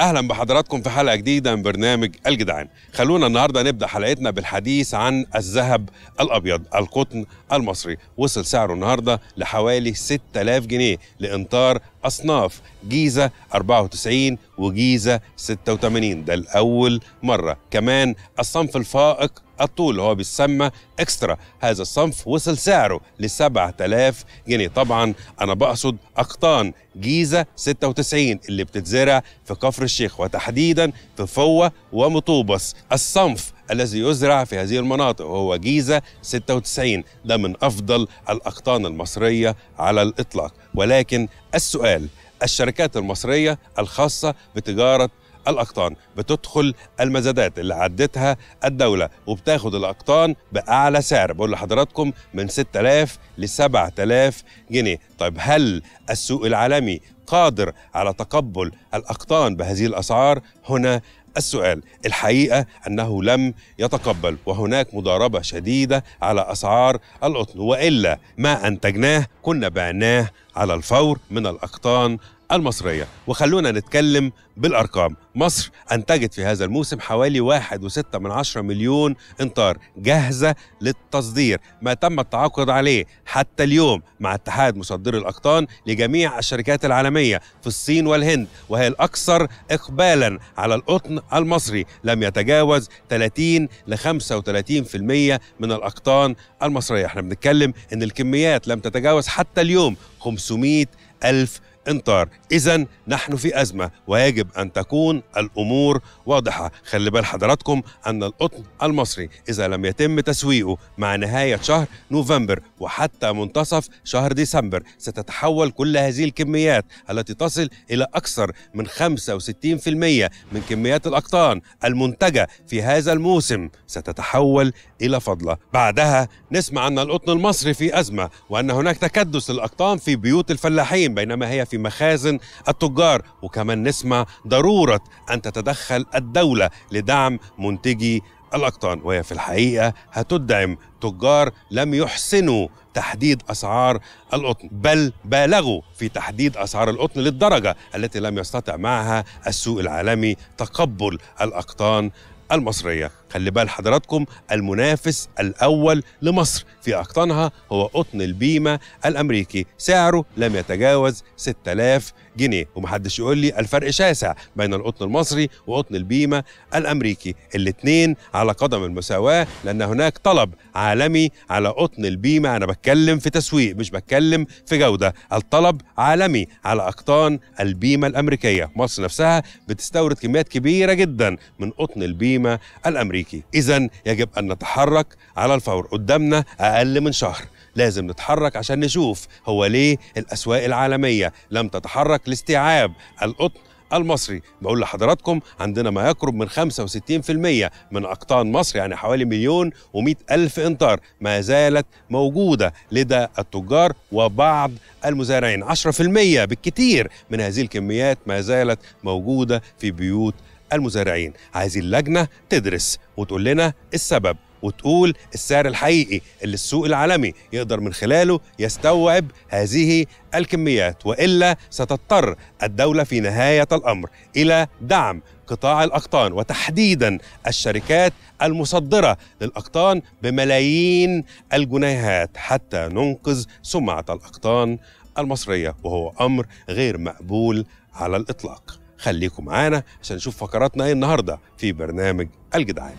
اهلا بحضراتكم في حلقه جديده من برنامج الجدعان خلونا النهارده نبدا حلقتنا بالحديث عن الذهب الابيض القطن المصري وصل سعره النهارده لحوالي 6000 جنيه لانطار اصناف جيزه 94 وجيزه 86 ده لاول مره كمان الصنف الفائق الطول اللي هو بيسمى اكسترا هذا الصنف وصل سعره ل 7000 جنيه طبعا انا بقصد اقطان جيزه 96 اللي بتتزرع في كفر الشيخ وتحديدا في فوه ومطوبس الصنف الذي يزرع في هذه المناطق وهو جيزة 96 ده من أفضل الأقطان المصرية على الإطلاق ولكن السؤال الشركات المصرية الخاصة بتجارة الأقطان بتدخل المزادات اللي عدتها الدولة وبتاخد الأقطان بأعلى سعر بقول لحضراتكم من 6000 ل 7000 جنيه طيب هل السوق العالمي قادر على تقبل الأقطان بهذه الأسعار هنا السؤال الحقيقة أنه لم يتقبل وهناك مضاربة شديدة على أسعار القطن وإلا ما أنتجناه كنا بعناه على الفور من الأقطان المصرية وخلونا نتكلم بالأرقام مصر أنتجت في هذا الموسم حوالي واحد وستة من عشرة مليون إنطار جاهزة للتصدير ما تم التعاقد عليه حتى اليوم مع اتحاد مصدري الأقطان لجميع الشركات العالمية في الصين والهند وهي الأكثر إقبالا على القطن المصري لم يتجاوز 30 ل 35% من الأقطان المصرية احنا بنتكلم إن الكميات لم تتجاوز حتى اليوم 500 ألف انطار إذا نحن في أزمة ويجب أن تكون الأمور واضحة خلي بال حضراتكم أن القطن المصري إذا لم يتم تسويقه مع نهاية شهر نوفمبر وحتى منتصف شهر ديسمبر ستتحول كل هذه الكميات التي تصل إلى أكثر من 65% من كميات الأقطان المنتجة في هذا الموسم ستتحول إلى فضلة بعدها نسمع أن القطن المصري في أزمة وأن هناك تكدس للأقطان في بيوت الفلاحين بينما هي في مخازن التجار وكمان نسمع ضروره ان تتدخل الدوله لدعم منتجي الاقطان وهي في الحقيقه هتدعم تجار لم يحسنوا تحديد اسعار القطن بل بالغوا في تحديد اسعار القطن للدرجه التي لم يستطع معها السوق العالمي تقبل الاقطان المصرية خلي بال حضراتكم المنافس الأول لمصر في أقطانها هو قطن البيمة الأمريكي سعره لم يتجاوز 6000 جنيه ومحدش يقول لي الفرق شاسع بين القطن المصري وقطن البيمة الأمريكي الاثنين على قدم المساواة لأن هناك طلب عالمي على قطن البيمة أنا بتكلم في تسويق مش بتكلم في جودة الطلب عالمي على أقطان البيمة الأمريكية مصر نفسها بتستورد كميات كبيرة جدا من قطن البيمة القديمة الأمريكي إذا يجب أن نتحرك على الفور قدامنا أقل من شهر لازم نتحرك عشان نشوف هو ليه الأسواق العالمية لم تتحرك لاستيعاب القطن المصري بقول لحضراتكم عندنا ما يقرب من 65% من أقطان مصر يعني حوالي مليون و ألف إنطار ما زالت موجودة لدى التجار وبعض المزارعين 10% بالكتير من هذه الكميات ما زالت موجودة في بيوت المزارعين عايزين لجنه تدرس وتقول لنا السبب وتقول السعر الحقيقي اللي السوق العالمي يقدر من خلاله يستوعب هذه الكميات والا ستضطر الدوله في نهايه الامر الى دعم قطاع الاقطان وتحديدا الشركات المصدره للاقطان بملايين الجنيهات حتى ننقذ سمعه الاقطان المصريه وهو امر غير مقبول على الاطلاق خليكم معانا عشان نشوف فقراتنا ايه النهارده في برنامج الجدعان